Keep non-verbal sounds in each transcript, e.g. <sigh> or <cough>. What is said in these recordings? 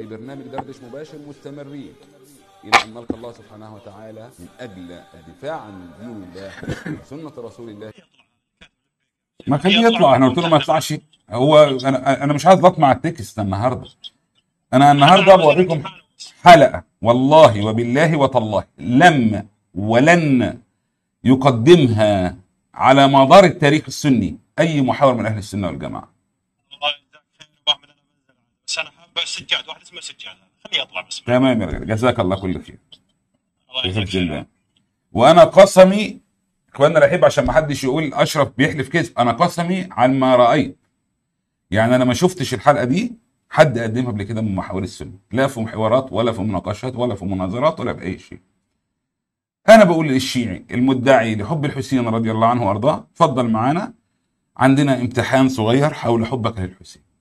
برنامج دردش مباشر مستمرين إلى أن نلقى الله سبحانه وتعالى من أجل الدفاع عن دين الله <coughs> وسنه رسول الله ما خليه يطلع انا قلت له ما يطلعش هو انا انا مش عايز اطمع التكست النهارده انا النهارده بوريكم حلقه والله وبالله وتالله لم ولن يقدمها على مدار التاريخ السني اي محاور من اهل السنه والجماعه سجاد واحد اسمه سجاد خليه يطلع بس تمام يا رجل جزاك الله كل خير الله يجزاك خير وانا قسمي اخواننا الاحب عشان ما حدش يقول اشرف بيحلف كذب انا قسمي عن ما رايت يعني انا ما شفتش الحلقه دي حد قدمها قبل كده من محاور السنه لا في حوارات ولا في مناقشات ولا في مناظرات ولا في اي شيء انا بقول للشيعي المدعي لحب الحسين رضي الله عنه وارضاه اتفضل معانا عندنا امتحان صغير حول حبك للحسين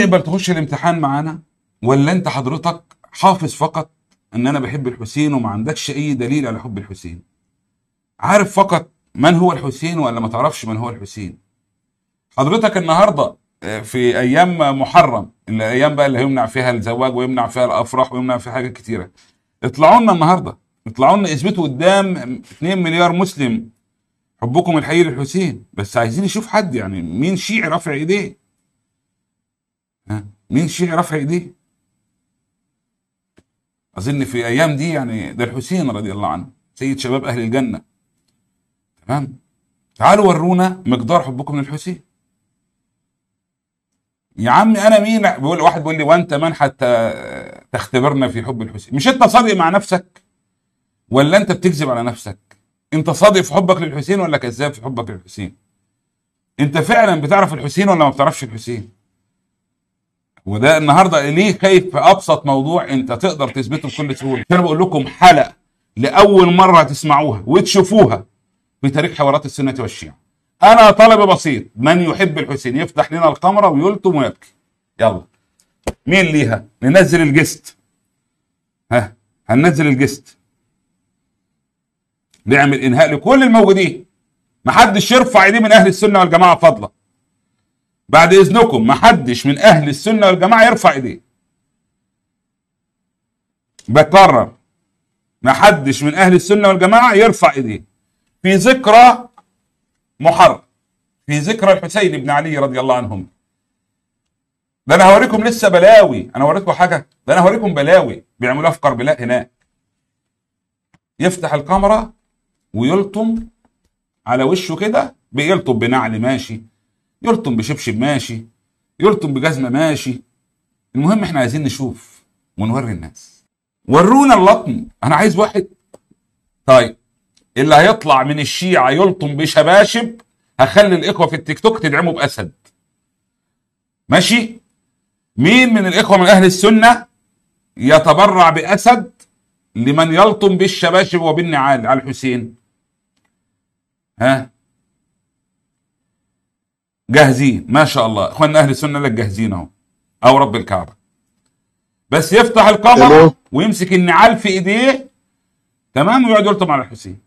تقبل تخش الامتحان معانا ولا انت حضرتك حافظ فقط ان انا بحب الحسين وما عندكش اي دليل على حب الحسين عارف فقط من هو الحسين ولا ما تعرفش من هو الحسين حضرتك النهارده آه، في ايام محرم الايام بقى اللي هيمنع فيها الزواج ويمنع فيها الافراح ويمنع فيها حاجات كتيره اطلعوا لنا النهارده اطلعوا لنا اثبتوا قدام 2 مليار مسلم حبكم الحقيقي للحسين بس عايزين نشوف حد يعني مين شيعي رافع ايديه ها مين الشيعي رفع ايديه؟ اظن في ايام دي يعني ده الحسين رضي الله عنه سيد شباب اهل الجنه تمام تعالوا ورونا مقدار حبكم للحسين يا عم انا مين بيقول واحد بيقول لي وانت من حتى تختبرنا في حب الحسين مش انت صادق مع نفسك ولا انت بتكذب على نفسك انت صادق في حبك للحسين ولا كذاب في حبك للحسين انت فعلا بتعرف الحسين ولا ما بتعرفش الحسين وده النهارده ليه خايف في ابسط موضوع انت تقدر تثبته بكل سهوله انا بقول لكم حلقه لاول مره تسمعوها وتشوفوها في تاريخ حوارات السنه والشيعه انا طالب بسيط من يحب الحسين يفتح لنا القمره ويلتم ويبكي يلا مين ليها ننزل الجست ها هننزل الجست نعمل انهاء لكل الموجودين محدش يرفع ايديه من اهل السنه والجماعه فضلا بعد إذنكم محدش من أهل السنة والجماعة يرفع إيديه بكرر محدش من أهل السنة والجماعة يرفع إيديه في ذكرى محرم في ذكرى الحسين بن علي رضي الله عنهم ده أنا هوريكم لسه بلاوي أنا هوريكم حاجة ده أنا هوريكم بلاوي بيعملوها في كربلاء هناك يفتح الكاميرا ويلطم على وشه كده بيلطم بنعل ماشي يلطم بشبشب ماشي يلطم بجزمه ماشي المهم احنا عايزين نشوف ونوري الناس ورونا اللطم انا عايز واحد طيب اللي هيطلع من الشيعه يلطم بشباشب هخلي الاخوه في التيك توك تدعمه باسد ماشي مين من الاخوه من اهل السنه يتبرع باسد لمن يلطم بالشباشب وبالنعال على الحسين ها جاهزين ما شاء الله اخواننا اهل السنه لك جاهزين اهو او رب الكعبه بس يفتح القمر ويمسك النعال في ايديه تمام ويقعد يقول طبعا الحسين